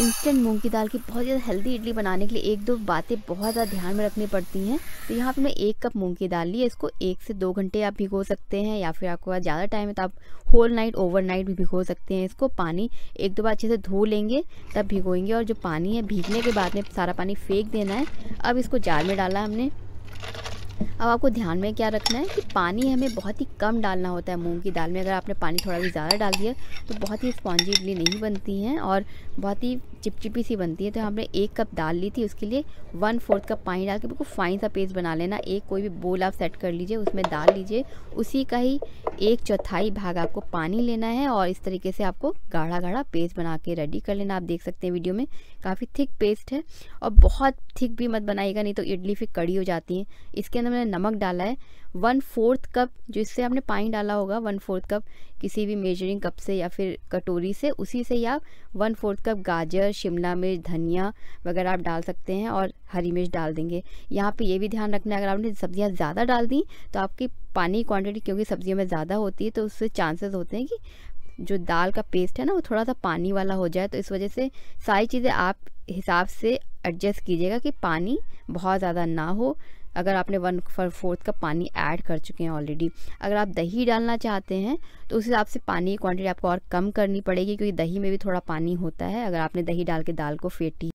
instant मूंग की दाल की बहुत ज़्यादा हेल्दी इडली बनाने के लिए एक दो बातें बहुत ज़्यादा ध्यान में रखनी पड़ती हैं तो यहाँ पर मैं एक कप मूंग की दाल ली इसको एक से दो घंटे आप भिगो सकते हैं या फिर आपके पास ज़्यादा टाइम है तो आप होल नाइट ओवरनाइट भी भिगो सकते हैं इसको पानी एक दो बार अच्छे से धो लेंगे तब भिगोएंगे और जो पानी है भीगने के बाद में सारा पानी फेंक देना है अब इसको जाल में डाला हमने अब आपको ध्यान में क्या रखना है कि पानी हमें बहुत ही कम डालना होता है मूंग की दाल में अगर आपने पानी थोड़ा भी ज़्यादा डाल दिया तो बहुत ही स्पॉन्जी इडली नहीं बनती हैं और बहुत ही चिपचिपी सी बनती है तो हमने एक कप दाल ली थी उसके लिए वन फोर्थ कप पानी डाल के बिल्कुल फाइन सा पेस्ट बना लेना एक कोई भी बोल आप सेट कर लीजिए उसमें डाल लीजिए उसी का ही एक चौथाई भाग आपको पानी लेना है और इस तरीके से आपको गाढ़ा गाढ़ा पेस्ट बना के रेडी कर लेना आप देख सकते हैं वीडियो में काफ़ी थिक पेस्ट है और बहुत थिक भी मत बनाइएगा नहीं तो इडली फिर कड़ी हो जाती है इसके अंदर इसमें मैंने नमक डाला है वन फोर्थ कप जो इससे आपने पानी डाला होगा वन फोर्थ कप किसी भी मेजरिंग कप से या फिर कटोरी से उसी से ही आप वन फोर्थ कप गाजर शिमला मिर्च धनिया वगैरह आप डाल सकते हैं और हरी मिर्च डाल देंगे यहाँ पे ये भी ध्यान रखना है अगर आपने सब्जियाँ ज़्यादा डाल दी तो आपकी पानी की क्वान्टिटी क्योंकि सब्जियों में ज़्यादा होती है तो उससे चांसेस होते हैं कि जो दाल का पेस्ट है ना वो थोड़ा सा पानी वाला हो जाए तो इस वजह से सारी चीज़ें आप हिसाब से एडजस्ट कीजिएगा कि पानी बहुत ज़्यादा ना हो अगर आपने वन फोर्थ का पानी ऐड कर चुके हैं ऑलरेडी अगर आप दही डालना चाहते हैं तो उस हिसाब से पानी की क्वांटिटी आपको और कम करनी पड़ेगी क्योंकि दही में भी थोड़ा पानी होता है अगर आपने दही डाल के दाल को फेटी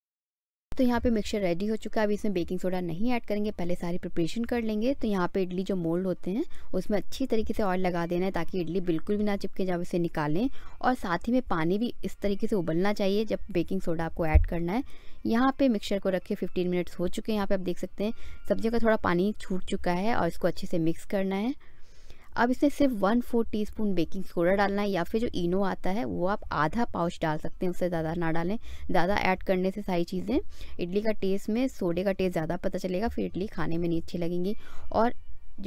तो यहाँ पे मिक्सचर रेडी हो चुका है अभी इसमें बेकिंग सोडा नहीं ऐड करेंगे पहले सारी प्रिपरेशन कर लेंगे तो यहाँ पे इडली जो मोल्ड होते हैं उसमें अच्छी तरीके से ऑयल लगा देना है ताकि इडली बिल्कुल भी ना चिपके जब इसे निकालें और साथ ही में पानी भी इस तरीके से उबलना चाहिए जब बेकिंग सोडा आपको ऐड करना है यहाँ पर मिक्सर को रखे फिफ्टीन मिनट्स हो चुके हैं यहाँ पर आप देख सकते हैं सब्जियों का थोड़ा पानी छूट चुका है और इसको अच्छे से मिक्स करना है अब इसमें सिर्फ one four teaspoon baking soda डालना है या फिर जो इनो आता है वो आप आधा पाउच डाल सकते हैं उससे ज़्यादा ना डालें ज़्यादा ऐड करने से सारी चीज़ें इडली का टेस्ट में सोडे का टेस्ट ज़्यादा पता चलेगा फिर इडली खाने में नहीं अच्छी लगेंगी और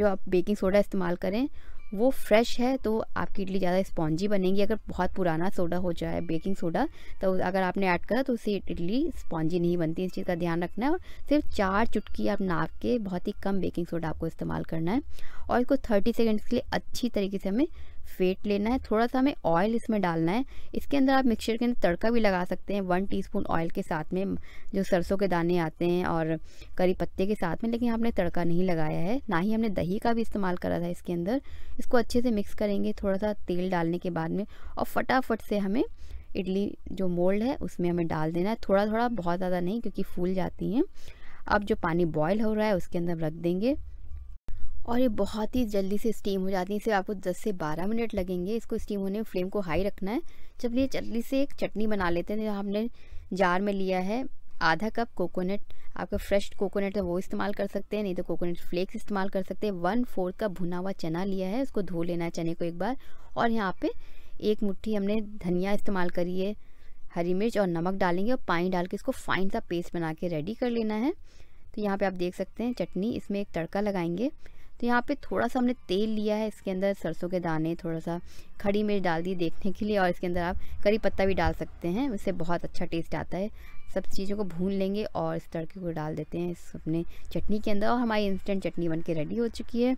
जो आप बेकिंग सोडा इस्तेमाल करें वो फ्रेश है तो आपकी इडली ज़्यादा स्पॉन्जी बनेगी अगर बहुत पुराना सोडा हो जाए बेकिंग सोडा तो अगर आपने ऐड करा तो उससे इडली स्पॉन्जी नहीं बनती इस चीज़ का ध्यान रखना है और सिर्फ चार चुटकी आप नाप के बहुत ही कम बेकिंग सोडा आपको इस्तेमाल करना है और इसको थर्टी सेकेंड्स के लिए अच्छी तरीके से हमें फेट लेना है थोड़ा सा हमें ऑयल इसमें डालना है इसके अंदर आप मिक्सचर के अंदर तड़का भी लगा सकते हैं वन टीस्पून ऑयल के साथ में जो सरसों के दाने आते हैं और करी पत्ते के साथ में लेकिन आपने तड़का नहीं लगाया है ना ही हमने दही का भी इस्तेमाल करा था इसके अंदर इसको अच्छे से मिक्स करेंगे थोड़ा सा तेल डालने के बाद में और फटाफट से हमें इडली जो मोल्ड है उसमें हमें डाल देना है थोड़ा थोड़ा बहुत ज़्यादा नहीं क्योंकि फूल जाती हैं अब जो पानी बॉयल हो रहा है उसके अंदर रख देंगे और ये बहुत ही जल्दी से स्टीम हो जाती है इसे आपको 10 से 12 मिनट लगेंगे इसको स्टीम होने में फ्लेम को हाई रखना है जब ये जल्दी से एक चटनी बना लेते हैं तो हमने जार में लिया है आधा कप कोकोनट आपका फ्रेश कोकोनट है वो इस्तेमाल कर सकते हैं नहीं तो कोकोनट फ्लेक्स इस्तेमाल कर सकते हैं वन फोर्थ कप भुना हुआ चना लिया है उसको धो लेना है चने को एक बार और यहाँ पर एक मुठ्ठी हमने धनिया इस्तेमाल करी है हरी मिर्च और नमक डालेंगे और पानी डाल के इसको फाइन सा पेस्ट बना के रेडी कर लेना है तो यहाँ पर आप देख सकते हैं चटनी इसमें एक तड़का लगाएंगे तो यहाँ पे थोड़ा सा हमने तेल लिया है इसके अंदर सरसों के दाने थोड़ा सा खड़ी मिर्च डाल दी देखने के लिए और इसके अंदर आप करी पत्ता भी डाल सकते हैं उससे बहुत अच्छा टेस्ट आता है सब चीज़ों को भून लेंगे और इस तड़के को डाल देते हैं इस अपने चटनी के अंदर और हमारी इंस्टेंट चटनी बन के रेडी हो चुकी है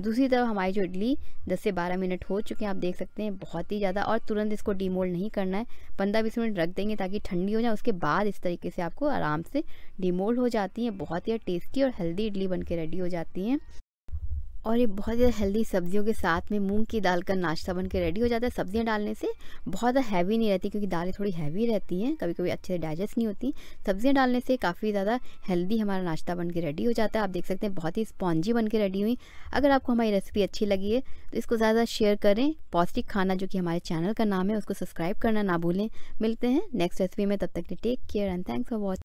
दूसरी तरफ हमारी जो इडली 10 से 12 मिनट हो चुके हैं आप देख सकते हैं बहुत ही ज़्यादा और तुरंत इसको डीमोल्ड नहीं करना है पंद्रह बीस मिनट रख देंगे ताकि ठंडी हो जाए उसके बाद इस तरीके से आपको आराम से डीमोल्ड हो जाती है बहुत ही टेस्टी और हेल्दी इडली बन के रेडी हो जाती हैं और ये बहुत ज़्यादा हेल्दी सब्जियों के साथ में मूंग की दाल का नाश्ता बन के रेडी हो जाता है सब्जियां डालने से बहुत ज़्यादा हैवी नहीं रहती क्योंकि दालें थोड़ी हैवी रहती हैं कभी कभी अच्छे से डाइजेस्ट नहीं होती सब्जियां डालने से काफ़ी ज़्यादा हेल्दी हमारा नाश्ता बन के रेडी हो जाता है आप देख सकते हैं बहुत ही स्पॉन्जी बन के रेडी हुई अगर आपको हमारी रेसिपी अच्छी लगी है तो इसको ज़्यादा शेयर करें पौष्टिक खाना जो कि हमारे चैनल का नाम है उसको सब्सक्राइब करना ना भूलें मिलते हैं नेक्स्ट रेसिपी में तब तक take care and thanks for watching